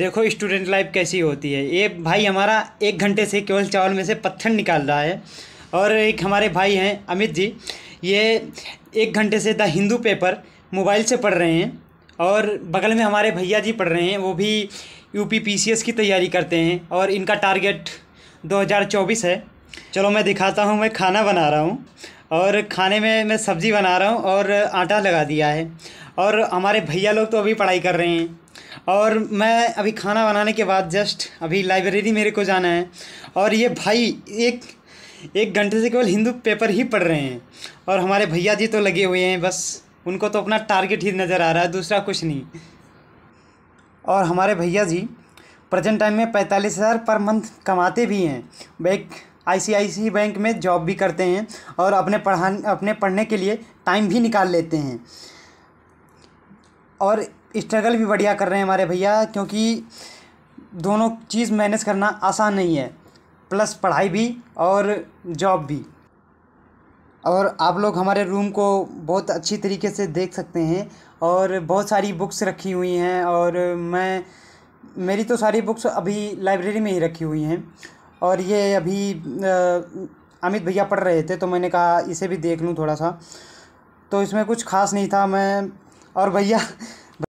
देखो student life कैसी होती है ये भाई हमारा एक घंटे से केवल चावल में से पत्थर निकाल रहा है और एक हमारे भाई हैं अमित जी ये एक घंटे से द हिंदू पेपर मोबाइल से पढ़ रहे हैं और बगल में हमारे भैया जी पढ़ रहे हैं वो भी U P P C S की तैयारी करते हैं और इनका टारगेट दो हज़ार चौबीस है चलो मैं दिखाता हूँ मैं खाना बना रहा हूँ और खाने में मैं सब्ज़ी बना रहा हूँ और आटा लगा दिया है और हमारे भैया लोग तो अभी पढ़ाई कर रहे हैं और मैं अभी खाना बनाने के बाद जस्ट अभी लाइब्रेरी मेरे को जाना है और ये भाई एक एक घंटे से केवल हिंदू पेपर ही पढ़ रहे हैं और हमारे भैया जी तो लगे हुए हैं बस उनको तो अपना टारगेट ही नज़र आ रहा है दूसरा कुछ नहीं और हमारे भैया जी प्रेजेंट टाइम में पैंतालीस हज़ार पर मंथ कमाते भी हैं बैंक आईसीआईसी बैंक में जॉब भी करते हैं और अपने पढ़ा अपने पढ़ने के लिए टाइम भी निकाल लेते हैं और स्ट्रगल भी बढ़िया कर रहे हैं हमारे भैया क्योंकि दोनों चीज़ मैनेज करना आसान नहीं है प्लस पढ़ाई भी और जॉब भी और आप लोग हमारे रूम को बहुत अच्छी तरीके से देख सकते हैं और बहुत सारी बुक्स रखी हुई हैं और मैं मेरी तो सारी बुक्स अभी लाइब्रेरी में ही रखी हुई हैं और ये अभी अमित भैया पढ़ रहे थे तो मैंने कहा इसे भी देख लूँ थोड़ा सा तो इसमें कुछ खास नहीं था मैं और भैया